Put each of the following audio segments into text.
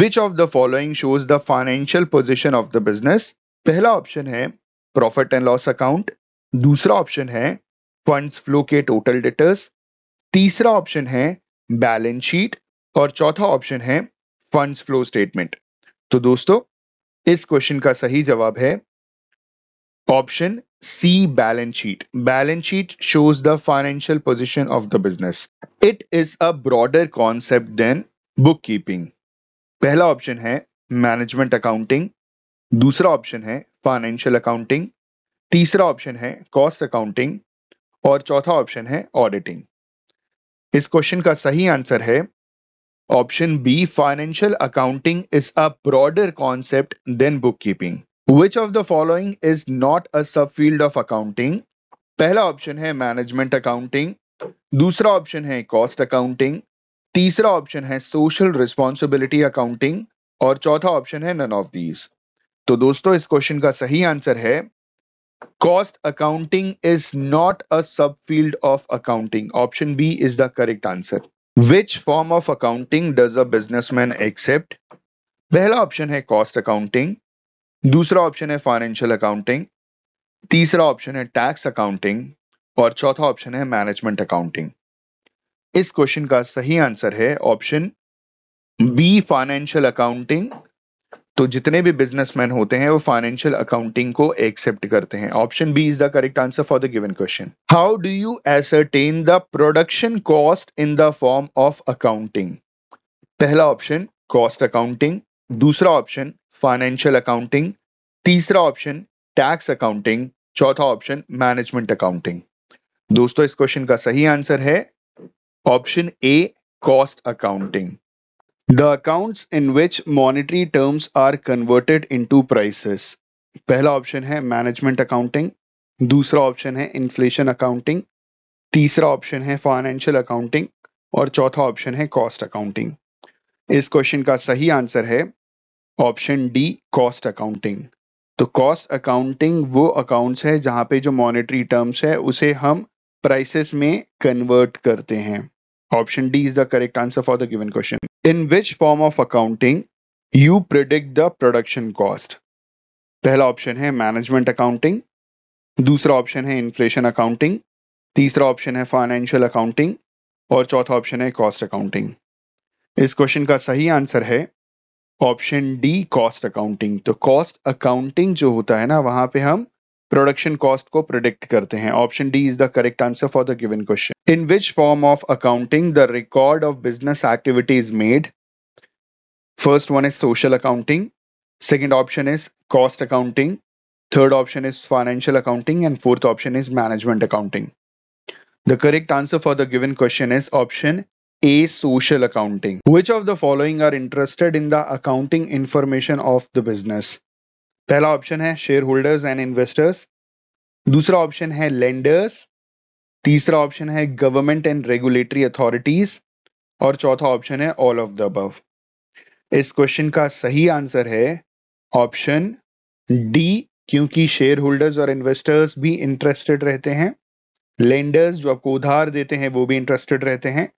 Which of the following shows the financial position of the business पहला option है profit and loss account दूसरा option है funds flow के total debtors तीसरा option है balance sheet और चौथा ऑप्शन है फंड्स फ्लो स्टेटमेंट तो दोस्तों इस क्वेश्चन का सही जवाब है option C balance sheet balance sheet shows the financial position of the business it is a broader concept than book keeping पहला ऑप्शन है मैनेजमेंट अकाउंटिंग दूसरा ऑप्शन है फाइनेंशियल अकाउंटिंग तीसरा ऑप्शन है कॉस्ट अकाउंटिंग और चौथा ऑप्शन है auditing इस क्वेश्चन का सही आंसर है option B financial accounting is a broader concept than book keeping which of the following is not a sub field of accounting पहला ऑप्शन है मैनेजमेंट अकाउंटिंग दूसरा ऑप्शन है कॉस्ट अकाउंटिंग तीसरा option है social responsibility accounting और चौथा option है none of these तो दोस्तों इस क्वेश्चन का सही आंसर है cost accounting is not a sub field of accounting option B is the correct answer which form of accounting does a businessman accept पहला ऑप्शन है कॉस्ट अकाउंटिंग दूसरा option है फाइनेंशियल अकाउंटिंग तीसरा option है tax accounting और चौथा option है management accounting इस क्वेश्चन का सही आंसर है ऑप्शन बी फाइनेंशियल अकाउंटिंग तो जितने भी बिजनेसमैन होते हैं वो फाइनेंशियल अकाउंटिंग को एक्सेप्ट करते हैं option B is the correct answer for the given question how do you ascertain the production cost in the form of accounting पहला ऑप्शन कॉस्ट अकाउंटिंग दूसरा ऑप्शन फाइनेंशियल अकाउंटिंग तीसरा option tax accounting चौथा option management accounting दोस्तों इस question का सही answer है Option A Cost accounting. The accounts in which monetary terms are converted into prices. पहला ऑप्शन है मैनेजमेंट अकाउंटिंग दूसरा ऑप्शन है इन्फ्लेशन अकाउंटिंग तीसरा ऑप्शन है फाइनेंशियल अकाउंटिंग और चौथा ऑप्शन है कॉस्ट अकाउंटिंग इस क्वेश्चन का सही आंसर है ऑप्शन डी कॉस्ट अकाउंटिंग तो कॉस्ट अकाउंटिंग वो अकाउंट्स है जहां पे जो मॉनेटरी टर्म्स है उसे हम प्राइसेस में कन्वर्ट करते हैं Option D is the correct answer for the given question. In which form of accounting you predict the production cost? पहला ऑप्शन है मैनेजमेंट अकाउंटिंग दूसरा ऑप्शन है इन्फ्लेशन अकाउंटिंग तीसरा ऑप्शन है फाइनेंशियल अकाउंटिंग और चौथा ऑप्शन है कॉस्ट अकाउंटिंग इस क्वेश्चन का सही आंसर है ऑप्शन डी कॉस्ट अकाउंटिंग तो कॉस्ट अकाउंटिंग जो होता है ना वहां पे हम प्रोडक्शन कॉस्ट को predict करते हैं option D is the correct answer for the given question in which form of accounting the record of business activity is made first one is social accounting second option is cost accounting third option is financial accounting and fourth option is management accounting the correct answer for the given question is option a social accounting which of the following are interested in the accounting information of the business पहला option है share holders and investors दूसरा option है lenders तीसरा option है government and regulatory authorities और चौथा option है all of the above इस क्वेश्चन का सही आंसर है ऑप्शन डी क्योंकि शेयर होल्डर्स और इन्वेस्टर्स भी इंटरेस्टेड रहते हैं लेंडर्स जो आपको उधार देते हैं वो भी इंटरेस्टेड रहते हैं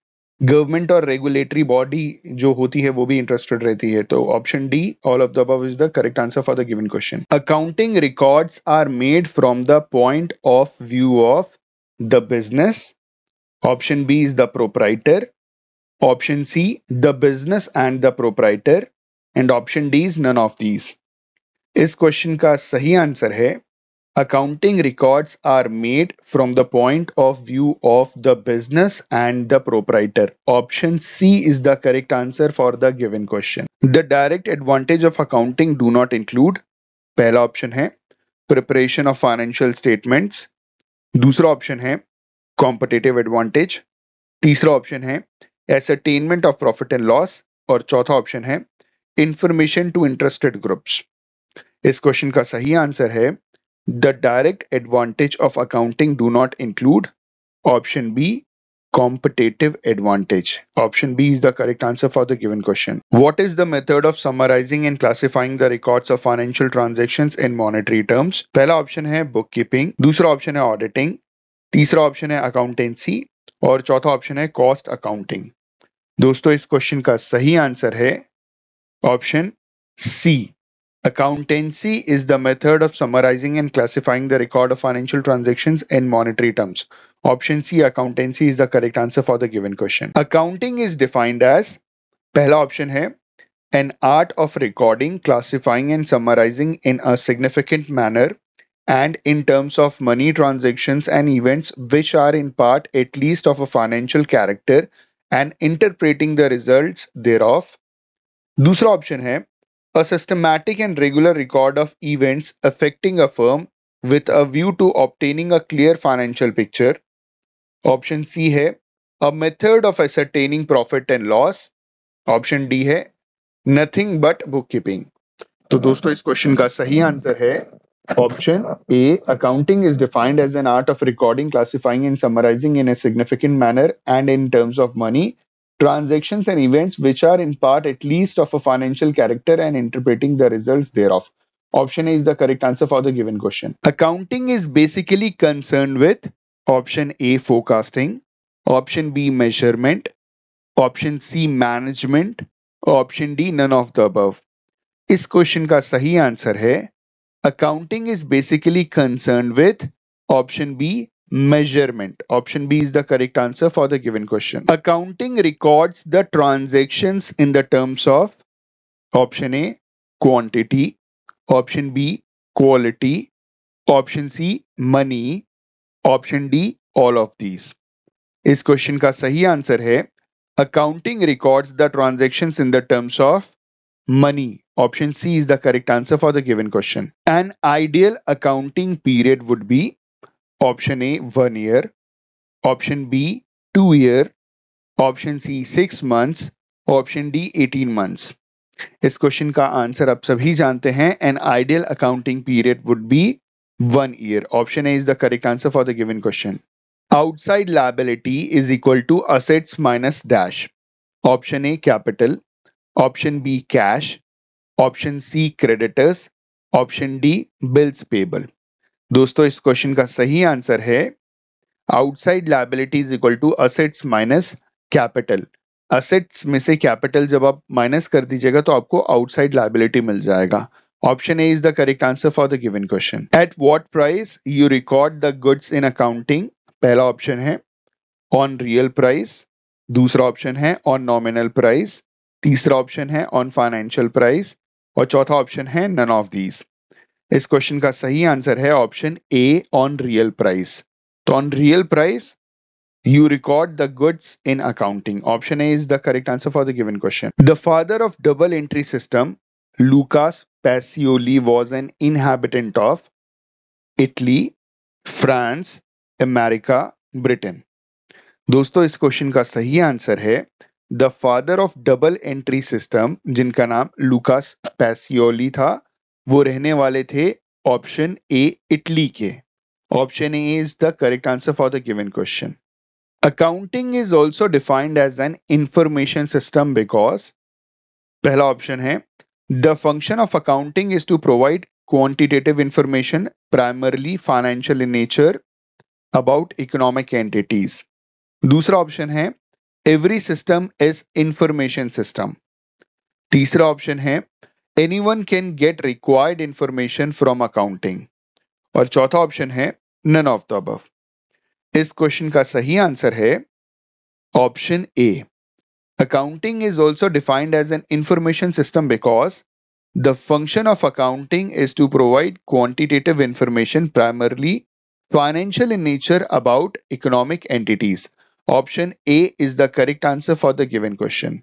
गवर्नमेंट और रेगुलेटरी बॉडी जो होती है वो भी इंटरेस्टेड रहती है तो option D all of the above is the correct answer for the given question accounting records are made from the point of view of the business option B is the proprietor option C the business and the proprietor and option D is none of these इस question का सही answer है Accounting records are made from the point of view of the business and the proprietor. Option C is the correct answer for the given question. The direct advantage of accounting do not include पहला option है preparation of financial statements दूसरा option है competitive advantage तीसरा option है ascertainment of profit and loss और चौथा option है information to interested groups इस क्वेश्चन का सही आंसर है The direct advantage of accounting do not include option B competitive advantage. Option B is the correct answer for the given question. What is the method of summarizing and classifying the records of financial transactions in monetary terms? पहला option है book keeping दूसरा option है auditing तीसरा option है accountancy और चौथा option है cost accounting दोस्तों इस क्वेश्चन का सही आंसर है option C Accountancy is the method of summarizing and classifying the record of financial transactions in monetary terms. Option C, accountancy is the correct answer for the given question. Accounting is defined as पहला option है an art of recording, classifying, and summarizing in a significant manner and in terms of money transactions and events which are in part at least of a financial character and interpreting the results thereof. दूसरा option है a systematic and regular record of events affecting a firm with a view to obtaining a clear financial picture. Option a method of ascertaining profit and loss. Option D है nothing but bookkeeping. तो दोस्तों इस question का सही answer है Option A Accounting is defined as an art of recording, classifying, and summarizing in a significant manner and in terms of money transactions and events which are in part at least of a financial character and interpreting the results thereof. Option A is the correct answer for the given question. Accounting is basically concerned with option A forecasting, option B measurement, option C management, option D none of the above. Is question का सही is है accounting is basically concern with option measurement. Option B is the correct answer for the given question. Accounting records the transactions in the terms of option A, quantity, option B, quality, option C, money, option D, all of these. Is question का सही answer accounting records the transactions in the terms of money. Option C is the correct answer for the given question. An ideal accounting period would be option A one year option B two year option C six months option D eighteen months इस question का answer आप सभी जानते हैं an ideal accounting period would be one year option A is the correct answer for the given question outside liability is equal to assets minus dash option A capital option B cash option C creditors option D bills payable दोस्तों इस question का सही answer है outside is equal to assets minus capital assets में से capital जब आप minus कर दीजिएगा तो आपको आउटसाइड लाइबिलिटी मिल जाएगा option A is the correct answer for the given question at what price you record the goods in accounting पहला ऑप्शन है ऑन रियल प्राइस दूसरा ऑप्शन है ऑन नॉमिनल प्राइस तीसरा ऑप्शन है ऑन फाइनेंशियल प्राइस और चौथा option है none of these इस क्वेश्चन का सही आंसर है option A on real price तो on real price you record the goods in accounting option A is the correct answer for the given question the father of double entry system Lucas Pacioli was an inhabitant of Italy France America Britain दोस्तों इस question का सही answer है the father of double entry system जिनका नाम Lucas Pacioli था वो रहने वाले थे ऑप्शन ए इटली के option A is the correct answer for the given question accounting is also defined as an information system because पहला ऑप्शन है the function of accounting is to provide quantitative information primarily financial in nature about economic entities दूसरा option है every system is information system तीसरा option है anyone can get required information from accounting और चौथा option है none of the above इस question का सही आंसर है option A accounting is also defined as an information system because the function of accounting is to provide quantitative information primarily financial in nature about economic entities option A is the correct answer for the given question